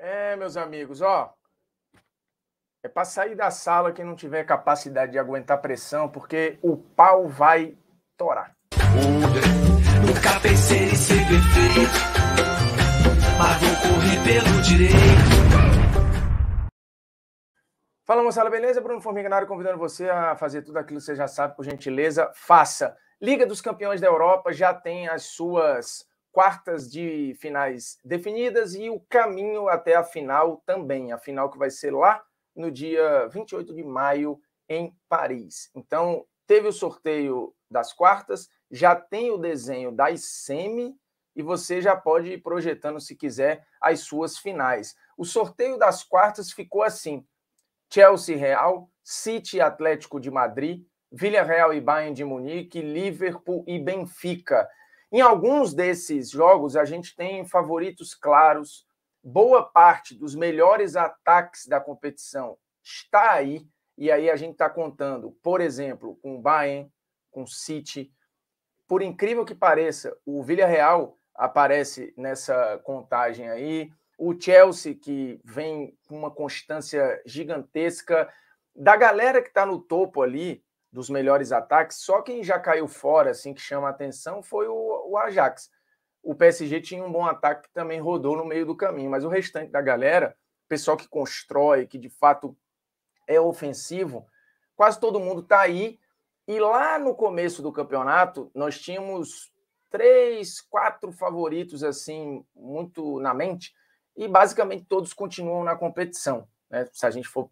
É, meus amigos, ó. É para sair da sala quem não tiver capacidade de aguentar pressão, porque o pau vai torar. Nunca pensei em ser perfeito, mas vou correr pelo direito. Fala moçada, beleza? Bruno Formiga na área, convidando você a fazer tudo aquilo que você já sabe, por gentileza, faça. Liga dos Campeões da Europa já tem as suas quartas de finais definidas e o caminho até a final também, a final que vai ser lá no dia 28 de maio em Paris. Então, teve o sorteio das quartas, já tem o desenho das semi e você já pode ir projetando, se quiser, as suas finais. O sorteio das quartas ficou assim: Chelsea Real, City Atlético de Madrid, Villarreal e Bayern de Munique, Liverpool e Benfica. Em alguns desses jogos, a gente tem favoritos claros. Boa parte dos melhores ataques da competição está aí. E aí a gente está contando, por exemplo, com o Bayern, com o City. Por incrível que pareça, o Villarreal aparece nessa contagem aí. O Chelsea, que vem com uma constância gigantesca. Da galera que está no topo ali, dos melhores ataques, só quem já caiu fora, assim, que chama atenção, foi o, o Ajax. O PSG tinha um bom ataque que também rodou no meio do caminho, mas o restante da galera, pessoal que constrói, que de fato é ofensivo, quase todo mundo está aí. E lá no começo do campeonato, nós tínhamos três, quatro favoritos, assim, muito na mente, e basicamente todos continuam na competição. Né? Se a gente for.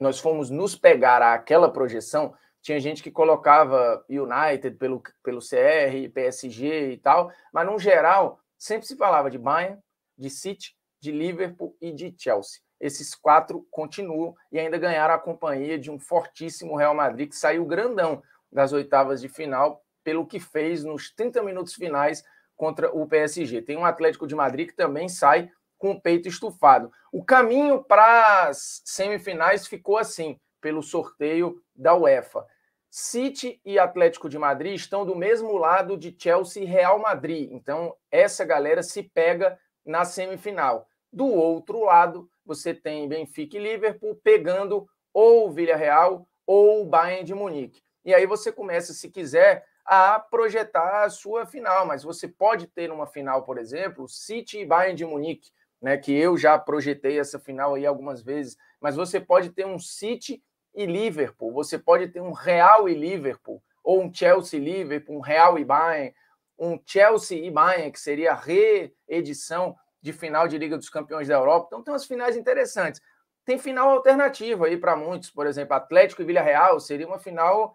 Nós fomos nos pegar àquela projeção, tinha gente que colocava United pelo, pelo CR, PSG e tal, mas no geral sempre se falava de Bayern, de City, de Liverpool e de Chelsea. Esses quatro continuam e ainda ganharam a companhia de um fortíssimo Real Madrid que saiu grandão das oitavas de final pelo que fez nos 30 minutos finais contra o PSG. Tem um Atlético de Madrid que também sai com o peito estufado. O caminho para as semifinais ficou assim, pelo sorteio da UEFA. City e Atlético de Madrid estão do mesmo lado de Chelsea e Real Madrid. Então, essa galera se pega na semifinal. Do outro lado, você tem Benfica e Liverpool pegando ou o Villarreal ou o Bayern de Munique. E aí você começa, se quiser, a projetar a sua final, mas você pode ter uma final, por exemplo, City e Bayern de Munique, né, que eu já projetei essa final aí algumas vezes, mas você pode ter um City e Liverpool. Você pode ter um Real e Liverpool, ou um Chelsea e Liverpool, um Real e Bayern, um Chelsea e Bayern, que seria a reedição de final de Liga dos Campeões da Europa. Então tem umas finais interessantes. Tem final alternativa aí para muitos, por exemplo, Atlético e Villarreal seria uma final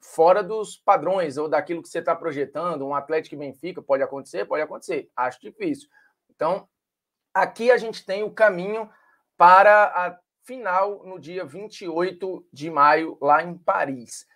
fora dos padrões ou daquilo que você está projetando. Um Atlético e Benfica pode acontecer, pode acontecer. Acho difícil. Então aqui a gente tem o caminho para a final no dia 28 de maio, lá em Paris.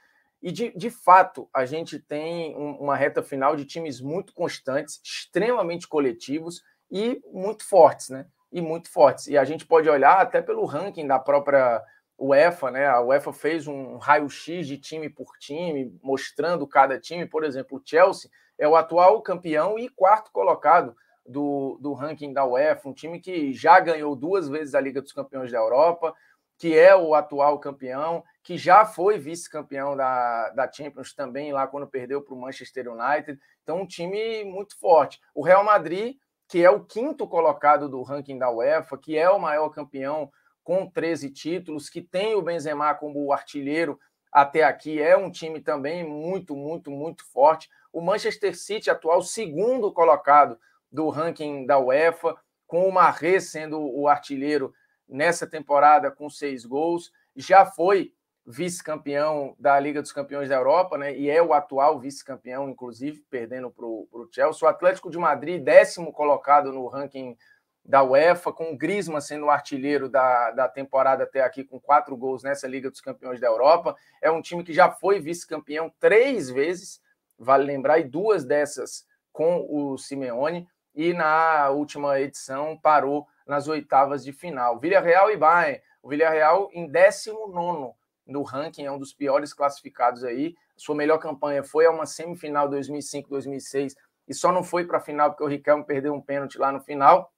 E de, de fato, a gente tem um, uma reta final de times muito constantes, extremamente coletivos e muito fortes, né? E muito fortes. E a gente pode olhar até pelo ranking da própria UEFA, né? A UEFA fez um raio-x de time por time, mostrando cada time. Por exemplo, o Chelsea é o atual campeão e quarto colocado do, do ranking da UEFA, um time que já ganhou duas vezes a Liga dos Campeões da Europa, que é o atual campeão, que já foi vice-campeão da, da Champions também, lá quando perdeu para o Manchester United. Então, um time muito forte. O Real Madrid, que é o quinto colocado do ranking da UEFA, que é o maior campeão com 13 títulos, que tem o Benzema como artilheiro até aqui, é um time também muito, muito, muito forte. O Manchester City, atual segundo colocado do ranking da UEFA, com o Marré sendo o artilheiro nessa temporada com seis gols, já foi vice-campeão da Liga dos Campeões da Europa, né? E é o atual vice-campeão, inclusive, perdendo para o Chelsea. O Atlético de Madrid, décimo colocado no ranking da UEFA, com o Griezmann sendo o artilheiro da, da temporada até aqui, com quatro gols nessa Liga dos Campeões da Europa. É um time que já foi vice-campeão três vezes, vale lembrar, e duas dessas com o Simeone e na última edição parou nas oitavas de final. Villarreal e Bayern. O Villarreal em 19 no ranking, é um dos piores classificados aí. Sua melhor campanha foi a uma semifinal 2005-2006 e só não foi para a final porque o Riquelme perdeu um pênalti lá no final.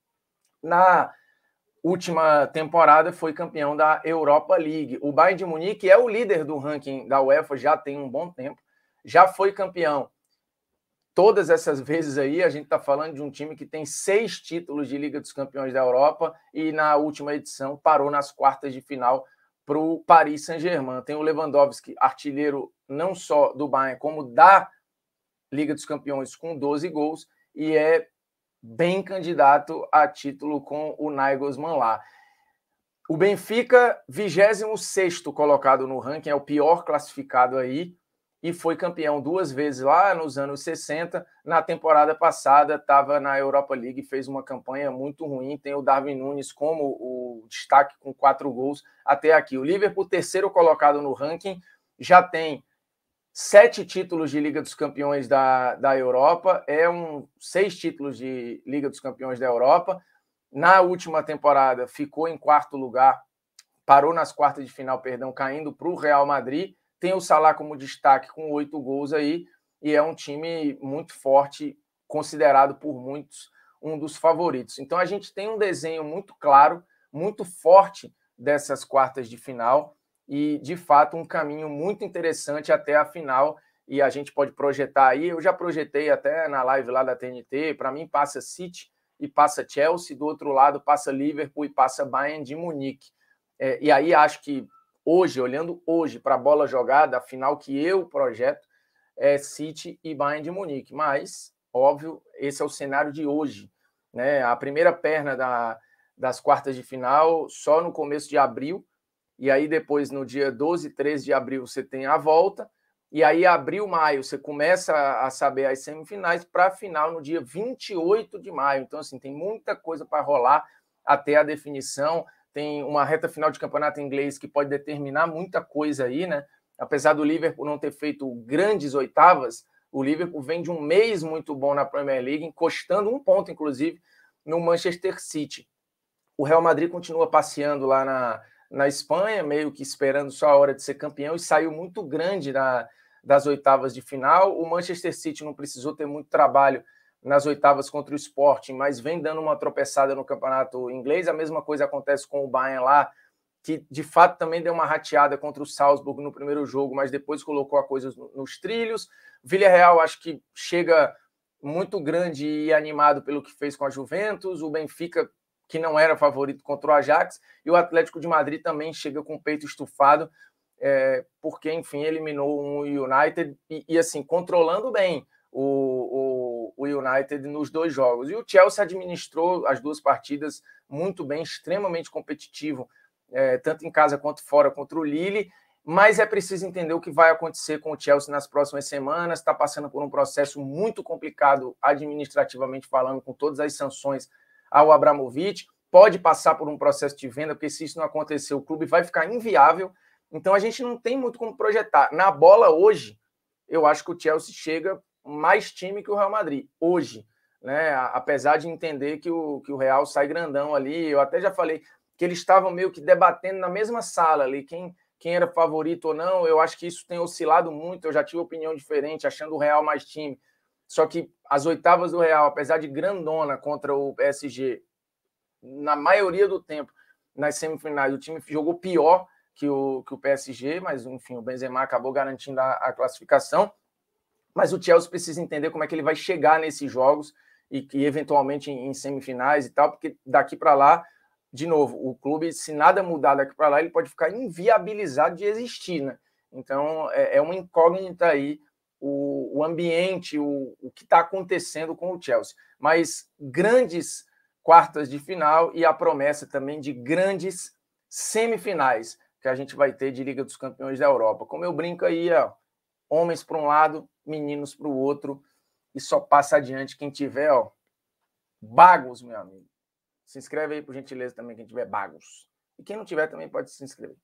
Na última temporada foi campeão da Europa League. O Bayern de Munique é o líder do ranking da UEFA já tem um bom tempo. Já foi campeão todas essas vezes aí, a gente está falando de um time que tem seis títulos de Liga dos Campeões da Europa e na última edição parou nas quartas de final para o Paris Saint-Germain. Tem o Lewandowski, artilheiro não só do Bayern, como da Liga dos Campeões, com 12 gols, e é bem candidato a título com o Nagelsmann lá. O Benfica, 26 colocado no ranking, é o pior classificado aí, e foi campeão duas vezes lá nos anos 60. Na temporada passada, estava na Europa League, fez uma campanha muito ruim. Tem o Darwin Nunes como o destaque com quatro gols até aqui. O Liverpool, terceiro colocado no ranking, já tem sete títulos de Liga dos Campeões da, da Europa, é um seis títulos de Liga dos Campeões da Europa. Na última temporada, ficou em quarto lugar, parou nas quartas de final, perdão, caindo para o Real Madrid tem o Salah como destaque com oito gols aí, e é um time muito forte, considerado por muitos um dos favoritos. Então a gente tem um desenho muito claro, muito forte dessas quartas de final e de fato um caminho muito interessante até a final e a gente pode projetar aí. Eu já projetei até na live lá da TNT, para mim passa City e passa Chelsea, do outro lado passa Liverpool e passa Bayern de Munique. É, e aí acho que hoje, olhando hoje para a bola jogada, a final que eu projeto é City e Bayern de Munique. Mas, óbvio, esse é o cenário de hoje. Né? A primeira perna da, das quartas de final só no começo de abril. E aí, depois, no dia 12, 13 de abril, você tem a volta. E aí, abril, maio, você começa a saber as semifinais para a final no dia 28 de maio. Então, assim, tem muita coisa para rolar até a definição tem uma reta final de campeonato inglês que pode determinar muita coisa aí, né? Apesar do Liverpool não ter feito grandes oitavas, o Liverpool vem de um mês muito bom na Premier League, encostando um ponto, inclusive, no Manchester City. O Real Madrid continua passeando lá na, na Espanha, meio que esperando só a hora de ser campeão, e saiu muito grande na, das oitavas de final. O Manchester City não precisou ter muito trabalho nas oitavas contra o Sporting, mas vem dando uma tropeçada no campeonato inglês. A mesma coisa acontece com o Bayern lá, que de fato também deu uma rateada contra o Salzburg no primeiro jogo, mas depois colocou a coisa nos trilhos. Villarreal acho que chega muito grande e animado pelo que fez com a Juventus. O Benfica que não era favorito contra o Ajax, e o Atlético de Madrid também chega com o peito estufado, é, porque, enfim, eliminou o um United e, e, assim, controlando bem o, o o, United nos dois jogos. E o Chelsea administrou as duas partidas muito bem, extremamente competitivo, é, tanto em casa quanto fora contra o Lille. Mas é preciso entender o que vai acontecer com o Chelsea nas próximas semanas. Está passando por um processo muito complicado, administrativamente falando, com todas as sanções ao Abramovich. Pode passar por um processo de venda, porque se isso não acontecer, o clube vai ficar inviável. Então a gente não tem muito como projetar. Na bola hoje, eu acho que o Chelsea chega mais time que o Real Madrid hoje, né? Apesar de entender que o, que o Real sai grandão ali, eu até já falei que eles estavam meio que debatendo na mesma sala ali quem quem era favorito ou não. Eu acho que isso tem oscilado muito. Eu já tive opinião diferente, achando o Real mais time. Só que as oitavas do Real, apesar de grandona contra o PSG, na maioria do tempo, nas semifinais, o time jogou pior que o, que o PSG, mas enfim, o Benzema acabou garantindo a, a classificação. Mas o Chelsea precisa entender como é que ele vai chegar nesses jogos e, e eventualmente em, em semifinais e tal, porque daqui para lá, de novo, o clube, se nada mudar daqui para lá, ele pode ficar inviabilizado de existir, né? Então é, é uma incógnita aí o, o ambiente, o, o que está acontecendo com o Chelsea. Mas grandes quartas de final e a promessa também de grandes semifinais que a gente vai ter de Liga dos Campeões da Europa. Como eu brinco aí, ó, homens para um lado, meninos para o outro e só passa adiante quem tiver, ó, bagos, meu amigo. Se inscreve aí, por gentileza, também, quem tiver bagos. E quem não tiver também pode se inscrever.